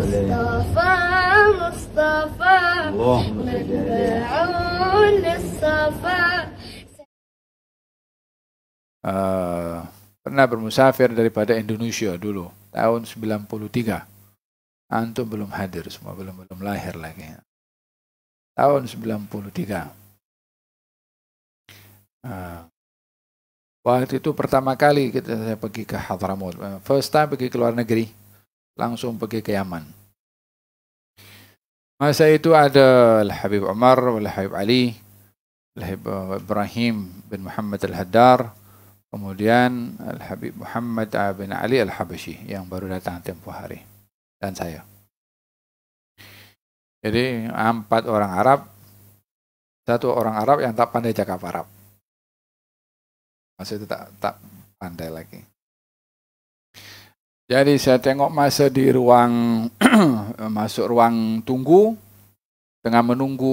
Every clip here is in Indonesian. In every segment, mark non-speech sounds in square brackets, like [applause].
Mustafa Mustafa Uh, pernah bermusafir daripada Indonesia dulu tahun 93 antum belum hadir semua belum belum lahir lagi tahun 93 uh, eh, waktu itu pertama kali kita saya pergi ke Hadramaut eh, first time pergi ke luar negeri langsung pergi ke Yaman. Masa itu ada Al-Habib Umar, Al-Habib Ali, Al-Habib Ibrahim bin Muhammad Al-Haddar, kemudian Al-Habib Muhammad bin Ali Al-Habashi yang baru datang tempoh hari, dan saya. Jadi empat orang Arab, satu orang Arab yang tak pandai cakap Arab. itu tak, tak pandai lagi. Jadi saya tengok masa di ruang [clears throat] masuk ruang tunggu tengah menunggu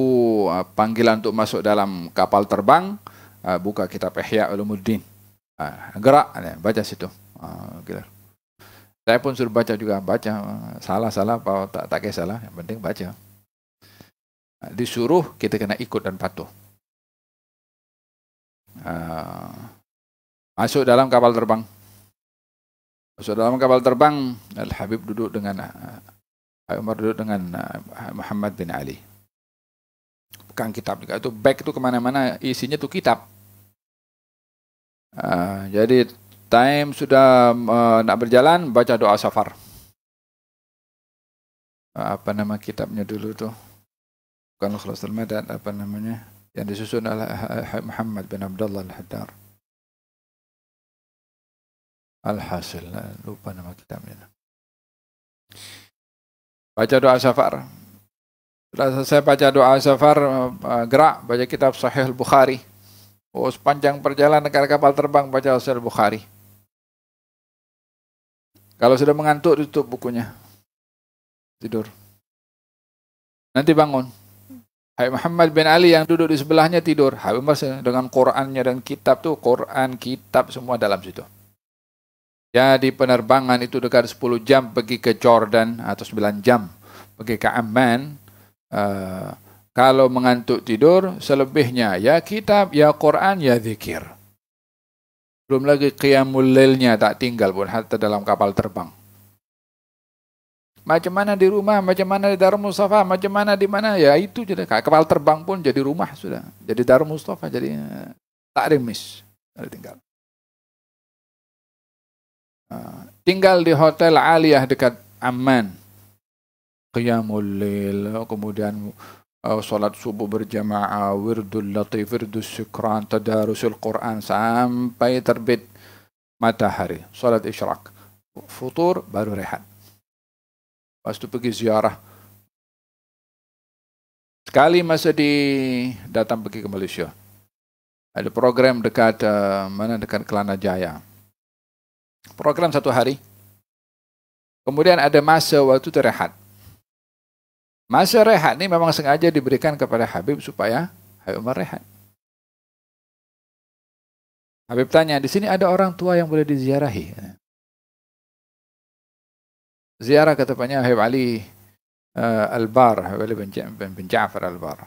uh, panggilan untuk masuk dalam kapal terbang uh, buka kitab Ihya Ulumuddin. Uh, gerak baca situ. gila. Gitu. Saya pun suruh baca juga, baca salah-salah apa tak tak kisah lah, yang penting baca. disuruh kita kena ikut dan patuh. masuk dalam kapal terbang. Sudah dalam kapal terbang, Al Habib duduk dengan eh, Umar duduk dengan eh, Muhammad bin Ali. bukan kitab itu back itu kemana-mana isinya tuh kitab. Uh, jadi time sudah uh, nak berjalan baca doa safar. Uh, apa nama kitabnya dulu tuh? Bukan Khulasul Madad apa namanya? Yang disusun oleh Muhammad bin Abdullah Al-Haddar. Alhasil, nah, lupa nama kitabnya. Baca doa safar. Setelah selesai baca doa safar, eh, gerak, baca kitab Sahih Bukhari. Oh, sepanjang perjalanan ke kapal terbang, baca Sahih Bukhari. Kalau sudah mengantuk, tutup bukunya. Tidur. Nanti bangun. Hai Muhammad bin Ali yang duduk di sebelahnya tidur. Hai Umar dengan Qur'annya dan kitab tuh, Qur'an, kitab semua dalam situ. Jadi penerbangan itu dekat 10 jam pergi ke Jordan atau 9 jam pergi ke Amman. Uh, kalau mengantuk tidur selebihnya ya kitab, ya Quran, ya zikir. Belum lagi qiyamul lailnya tak tinggal pun hatta dalam kapal terbang. Macam mana di rumah, macam mana di Darul Mustafa, macam mana di mana ya itu jadi kapal terbang pun jadi rumah sudah. Jadi Darul Mustafa jadi tak Ada tinggal. tinggal di hotel Aliyah dekat Amman. Qiyamul lil, kemudian uh, salat subuh berjamaah, wirdul latif, wirdul syukran, tadarusul Quran sampai terbit matahari, salat isyrak. Futur baru rehat. Pas itu pergi ziarah. Sekali masa di datang pergi ke Malaysia. Ada program dekat uh, mana dekat Kelana Jaya program satu hari. Kemudian ada masa waktu terehat. Masa rehat ini memang sengaja diberikan kepada Habib supaya Habib Umar rehat. Habib tanya, di sini ada orang tua yang boleh diziarahi. Ziarah katanya Habib Ali uh, Al-Bar, Habib Ali bin, ja bin Ja'far Al-Bar.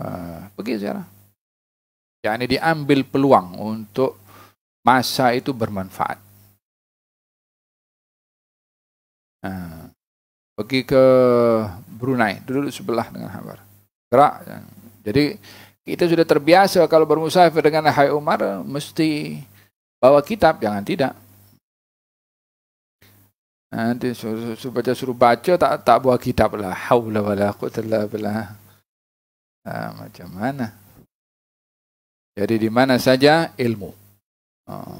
Uh, pergi ziarah. ini diambil peluang untuk masa itu bermanfaat. Nah, pergi ke Brunei, duduk sebelah dengan Hamar Gerak. Ya. Jadi kita sudah terbiasa kalau bermusafir dengan Hai Umar, mesti bawa kitab, jangan tidak. Nanti suruh, suruh baca suruh baca tak tak bawa kitab lah. Haula wala quwwata illa billah. Nah, macam mana? Jadi di mana saja ilmu. Uh,